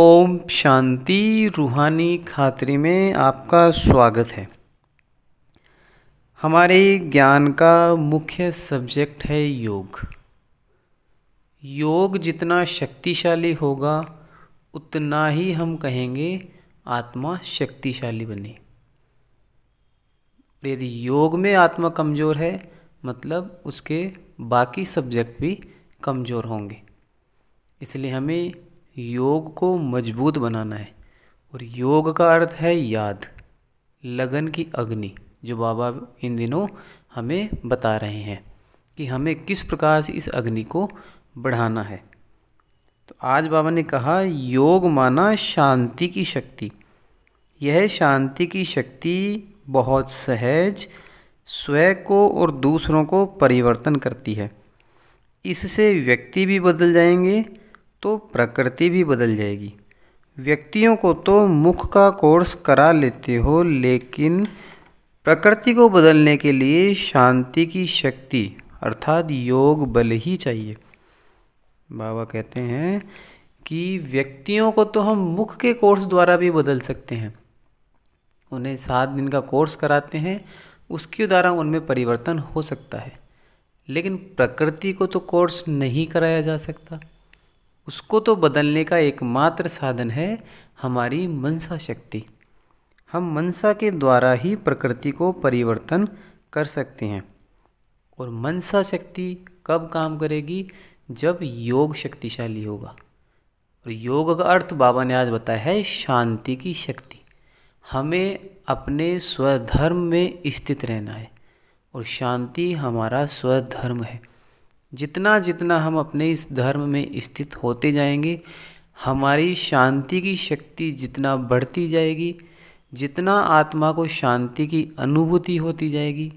ओम शांति रूहानी खातरी में आपका स्वागत है हमारे ज्ञान का मुख्य सब्जेक्ट है योग योग जितना शक्तिशाली होगा उतना ही हम कहेंगे आत्मा शक्तिशाली बने यदि योग में आत्मा कमज़ोर है मतलब उसके बाकी सब्जेक्ट भी कमज़ोर होंगे इसलिए हमें योग को मजबूत बनाना है और योग का अर्थ है याद लगन की अग्नि जो बाबा इन दिनों हमें बता रहे हैं कि हमें किस प्रकार से इस अग्नि को बढ़ाना है तो आज बाबा ने कहा योग माना शांति की शक्ति यह शांति की शक्ति बहुत सहज स्वयं को और दूसरों को परिवर्तन करती है इससे व्यक्ति भी बदल जाएंगे तो प्रकृति भी बदल जाएगी व्यक्तियों को तो मुख का कोर्स करा लेते हो लेकिन प्रकृति को बदलने के लिए शांति की शक्ति अर्थात योग बल ही चाहिए बाबा कहते हैं कि व्यक्तियों को तो हम मुख के कोर्स द्वारा भी बदल सकते हैं उन्हें सात दिन का कोर्स कराते हैं उसके द्वारा उनमें परिवर्तन हो सकता है लेकिन प्रकृति को तो कोर्स नहीं कराया जा सकता उसको तो बदलने का एकमात्र साधन है हमारी मनसा शक्ति हम मनसा के द्वारा ही प्रकृति को परिवर्तन कर सकते हैं और मनसा शक्ति कब काम करेगी जब योग शक्तिशाली होगा और योग का अर्थ बाबा ने आज बताया है शांति की शक्ति हमें अपने स्वधर्म में स्थित रहना है और शांति हमारा स्वधर्म है जितना जितना हम अपने इस धर्म में स्थित होते जाएंगे हमारी शांति की शक्ति जितना बढ़ती जाएगी जितना आत्मा को शांति की अनुभूति होती जाएगी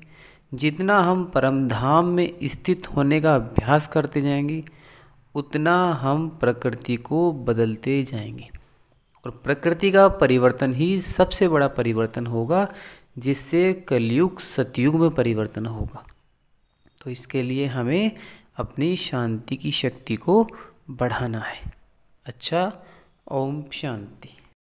जितना हम परम धाम में स्थित होने का अभ्यास करते जाएंगे उतना हम प्रकृति को बदलते जाएंगे और प्रकृति का परिवर्तन ही सबसे बड़ा परिवर्तन होगा जिससे कलयुग सतयुग में परिवर्तन होगा तो इसके लिए हमें अपनी शांति की शक्ति को बढ़ाना है अच्छा ओम शांति